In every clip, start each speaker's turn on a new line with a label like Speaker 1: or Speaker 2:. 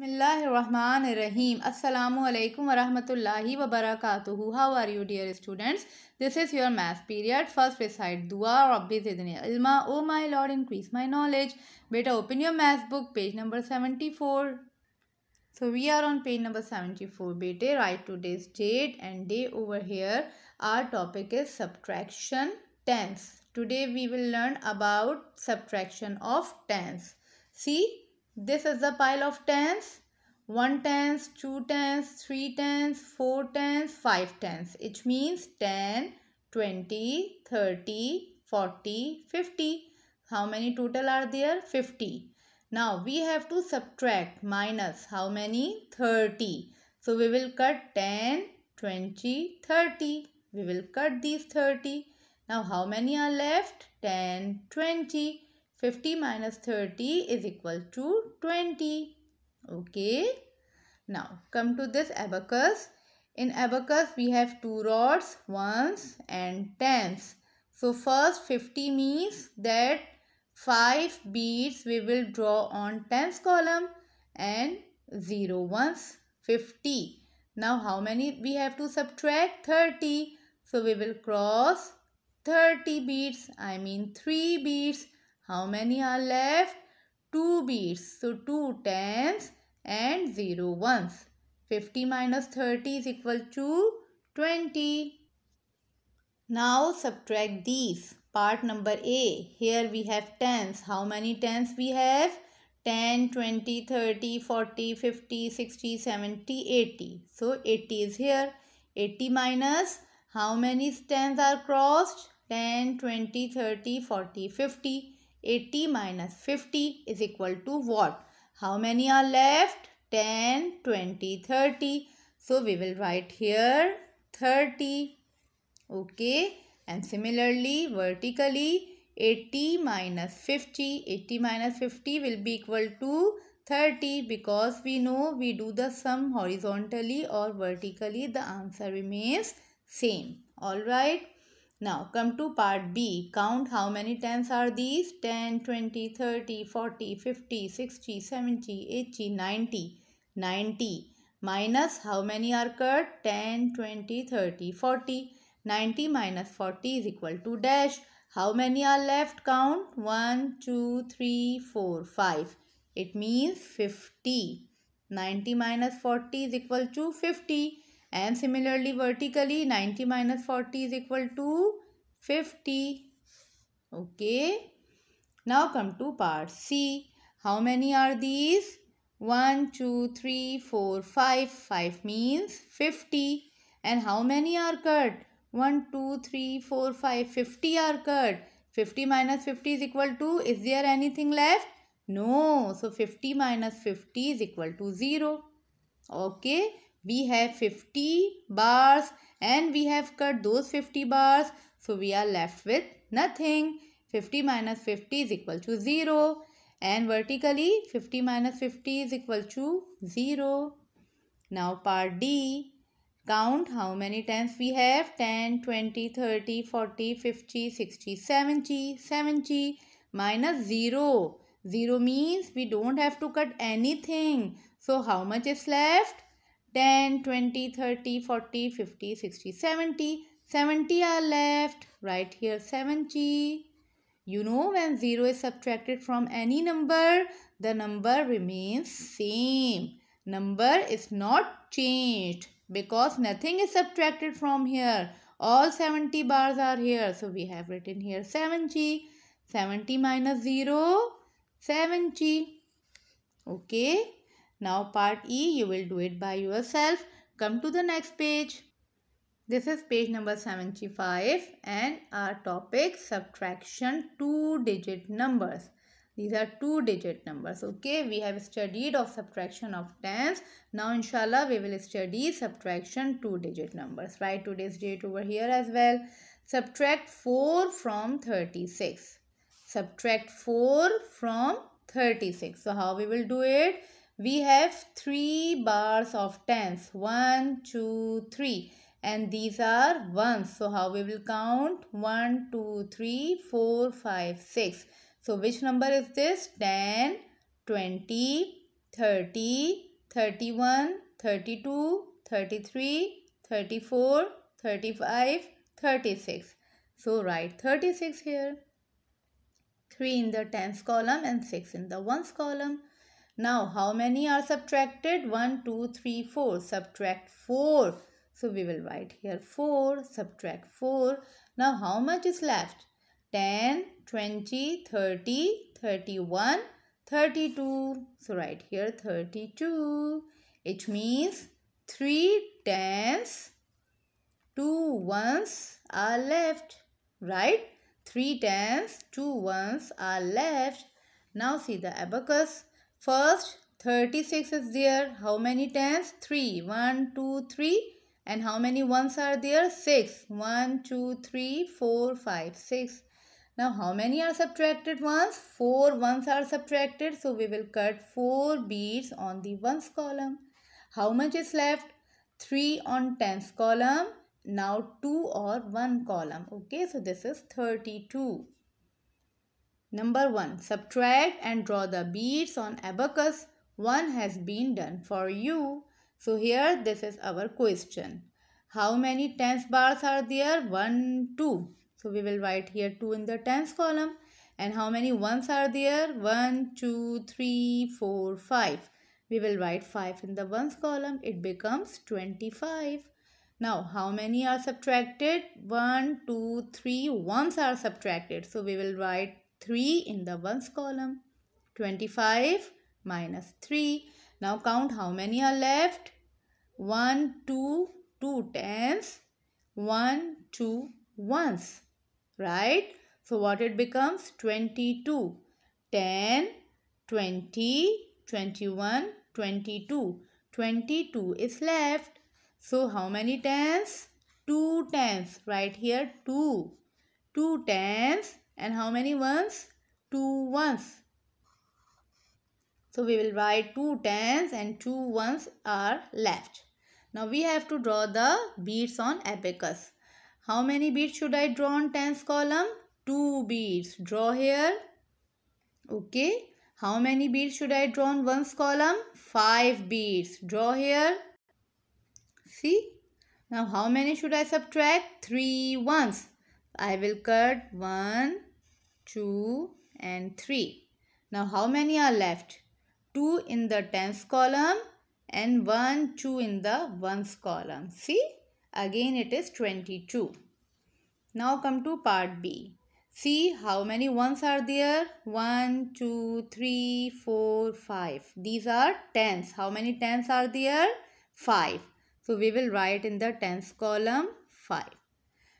Speaker 1: बसमान रहीम अल्लाम वरहमल वबरक how are you dear students this is your math period first recite दुआ और अब इल्मा O my lord increase my knowledge बेटा open your math book page number seventy four so we are on page number seventy four बेटे write today's date and day over here our topic is subtraction tens today we will learn about subtraction of tens see This is the pile of tens. 1 tens, 2 tens, 3 tens, 4 tens, 5 tens. It means 10, 20, 30, 40, 50. How many total are there? 50. Now we have to subtract minus how many? 30. So we will cut 10, 20, 30. We will cut these 30. Now how many are left? 10, 20. 50 minus 30 is equal to 20. Okay. Now, come to this abacus. In abacus, we have two rods, ones and tens. So, first 50 means that 5 beads we will draw on tens column and 0 ones 50. Now, how many we have to subtract? 30. So, we will cross 30 beads, I mean 3 beads how many are left? 2 beads. So 2 tens and 0 ones. 50 minus 30 is equal to 20. Now subtract these. Part number A. Here we have tens. How many tens we have? 10, 20, 30, 40, 50, 60, 70, 80. So 80 is here. 80 minus how many tens are crossed? 10, 20, 30, 40, 50. 80 minus 50 is equal to what? How many are left? 10, 20, 30. So we will write here 30. Okay. And similarly, vertically, 80 minus 50. 80 minus 50 will be equal to 30 because we know we do the sum horizontally or vertically. The answer remains same. Alright. Now come to part B. Count how many tens are these? 10, 20, 30, 40, 50, 60, 70, 80, 90. 90 minus how many are cut? 10, 20, 30, 40. 90 minus 40 is equal to dash. How many are left? Count 1, 2, 3, 4, 5. It means 50. 90 minus 40 is equal to 50 and similarly vertically 90 minus 40 is equal to 50 okay now come to part c how many are these 1 2 3 4 5 5 means 50 and how many are cut 1 2 3 4 5 50 are cut 50 minus 50 is equal to is there anything left no so 50 minus 50 is equal to 0 okay we have 50 bars and we have cut those 50 bars. So we are left with nothing. 50 minus 50 is equal to 0 and vertically 50 minus 50 is equal to 0. Now part D. Count how many times we have 10, 20, 30, 40, 50, 60, 70, 70 minus 0. 0 means we don't have to cut anything. So how much is left? 10, 20, 30, 40, 50, 60, 70. 70 are left. Right here 70. You know when 0 is subtracted from any number, the number remains same. Number is not changed because nothing is subtracted from here. All 70 bars are here. So we have written here 70. 70 minus 0, 70. Okay. Now part E, you will do it by yourself. Come to the next page. This is page number 75 and our topic subtraction two digit numbers. These are two digit numbers. Okay, we have studied of subtraction of tens. Now inshallah we will study subtraction two digit numbers. Right, today's date over here as well. Subtract 4 from 36. Subtract 4 from 36. So how we will do it? We have three bars of tens. One, two, three. And these are ones. So how we will count? One, two, three, four, five, six. So which number is this? Ten, twenty, thirty, thirty-one, thirty-two, thirty-three, thirty-four, thirty-five, thirty-six. So write 36 here. 3 in the tens column and 6 in the ones column. Now, how many are subtracted? 1, 2, 3, 4. Subtract 4. So, we will write here 4, subtract 4. Now, how much is left? 10, 20, 30, 31, 32. So, write here 32. It means 3 tens, 2 ones are left. Right? 3 tens, 2 ones are left. Now, see the abacus. First, 36 is there. How many tens? 3. 1, 2, 3. And how many ones are there? 6. 1, 2, 3, 4, 5, 6. Now, how many are subtracted ones? 4 ones are subtracted. So, we will cut 4 beads on the ones column. How much is left? 3 on tens column. Now, 2 or 1 column. Okay, so this is 32. Number 1. Subtract and draw the beads on abacus. One has been done for you. So here this is our question. How many tens bars are there? 1, 2. So we will write here 2 in the tens column. And how many ones are there? 1, 2, 3, 4, 5. We will write 5 in the ones column. It becomes 25. Now, how many are subtracted? 1, 2, 3. Ones are subtracted. So we will write 3 in the ones column. 25 minus 3. Now count how many are left. 1, 2, 2 tens, 1, 2 ones. Right? So what it becomes? 22. 10, 20, 21, 22. 22 is left. So how many tens? 2 tens. Right here 2. 2 tens and how many ones? Two ones. So we will write two tens and two ones are left. Now we have to draw the beads on abacus. How many beads should I draw on tens column? Two beads. Draw here. Okay. How many beads should I draw on ones column? Five beads. Draw here. See? Now how many should I subtract? Three ones. I will cut one, 2 and 3. Now how many are left? 2 in the tens column and 1, 2 in the ones column. See? Again it is 22. Now come to part B. See how many ones are there? 1, 2, 3, 4, 5. These are tens. How many tens are there? 5. So we will write in the tens column 5.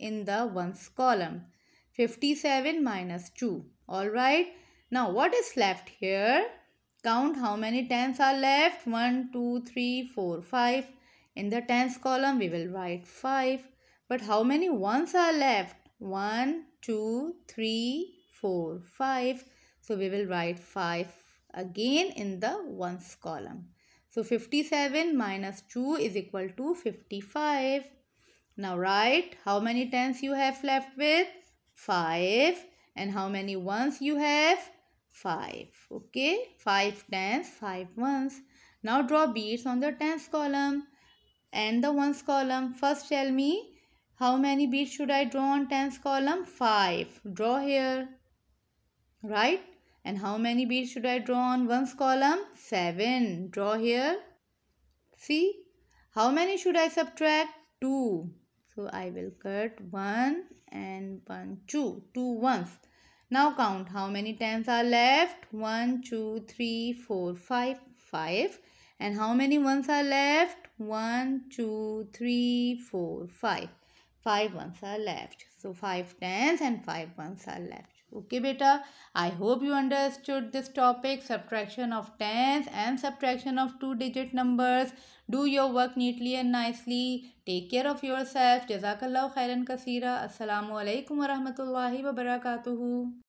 Speaker 1: in the ones column. 57 minus 2. Alright. Now what is left here? Count how many tens are left. 1, 2, 3, 4, 5. In the tens column we will write 5. But how many ones are left? 1, 2, 3, 4, 5. So we will write 5 again in the ones column. So 57 minus 2 is equal to 55. Now write how many tens you have left with? 5. And how many ones you have? 5. Okay. 5 tens, 5 ones. Now draw beads on the tens column and the ones column. First tell me how many beads should I draw on tens column? 5. Draw here. Right. And how many beads should I draw on ones column? 7. Draw here. See. How many should I subtract? 2 so i will cut 1 and 1 2 now count how many tens are left 1 2 3 4 5 5 and how many ones are left 1 2 3 4 5 5 ones are left so 5 tens and 5 ones are left okay बेटा I hope you understood this topic subtraction of tens and subtraction of two digit numbers do your work neatly and nicely take care of yourself जजाकल्ला खैरन कसीरा असल वरहमल वबरकू